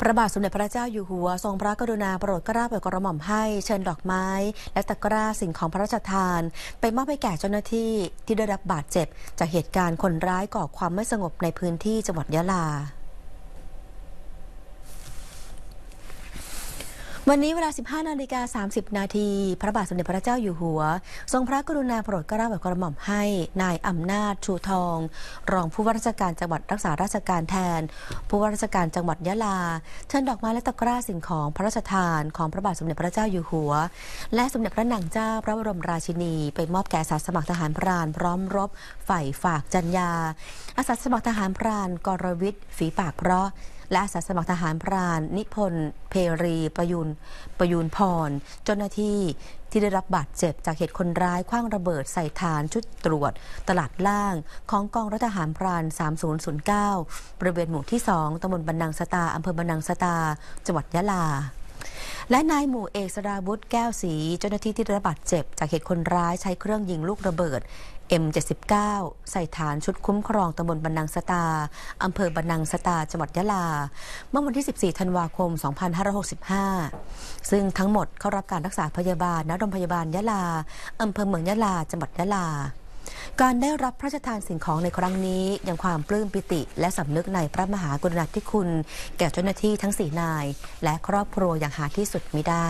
พระบาทสมเด็จพระเจ้าอยู่หัวทรงพระกรุณาโปรดเกล้าโปิดกระหม่อมให้เชิญดอกไม้ และตะกร้าสิ่งของพระราชทาน ไปมอบให้แก่เจ้าหน้าที่ที่ได้รับบาดเจ็บ จากเหตุการณ์คนร้ายก่อความไม่สงบในพื้นที่จังหวัดยะลาวันนี้เวลา 15 นาฬิกา 30 นาที พระบาทสมเด็จพระเจ้าอยู่หัว ทรงพระกรุณาโปรดเกล้าโปรดกระหม่อมให้นายอำนาจชูทอง รองผู้ว่าราชการจังหวัดรักษาราชการแทน ผู้ว่าราชการจังหวัดยะลาเชิญดอกไม้และตะกร้าสิ่งของพระราชทาน ของพระบาทสมเด็จพระเจ้าอยู่หัว และสมเด็จพระนางเจ้าพระบรมราชินี ไปมอบแก่อาสาสมัครทหารพรานพร้อมรบฝ่ายฝากจัญญาอาสาสมัครทหารพรานกรวิทย์ฝีปากเพราะและอาสาสมัครทหารพรานนิพนธ์เพรี ประยุนประยุนพรเจ้าหน้าที่ที่ได้รับบาดเจ็บจากเหตุคนร้ายคว้างระเบิดใส่ฐานชุดตรวจตลาดล่างของกองรัฐทหารพราน 3009บริเวณหมู่ที่ 2ตำบลบันนังสตาอำเภอบันนังสตาจังหวัดยะลาและนายหมู่เอกสราวุฒิแก้วสีเจ้าหน้าที่ที่รับบาดเจ็บ จากเหตุคนร้ายใช้เครื่องยิงลูกระเบิด M79 ใส่ฐานชุดคุ้มครองตำบลบันนังสตาอำเภอบันนังสตาจังหวัดยะลา เมื่อวันที่ 14 ธันวาคม 2565 ซึ่งทั้งหมดเข้ารับการรักษาพยาบาลณโรงพยาบาลยะลาอำเภอเมืองยะลาจังหวัดยะลาการได้รับพระราชทานสิ่งของในครั้งนี้ยังความปลื้มปิติและสำนึกในพระมหากรุณาธิคุณแก่เจ้าหน้าที่ทั้งสี่นายและครอบครัวอย่างหาที่สุดมิได้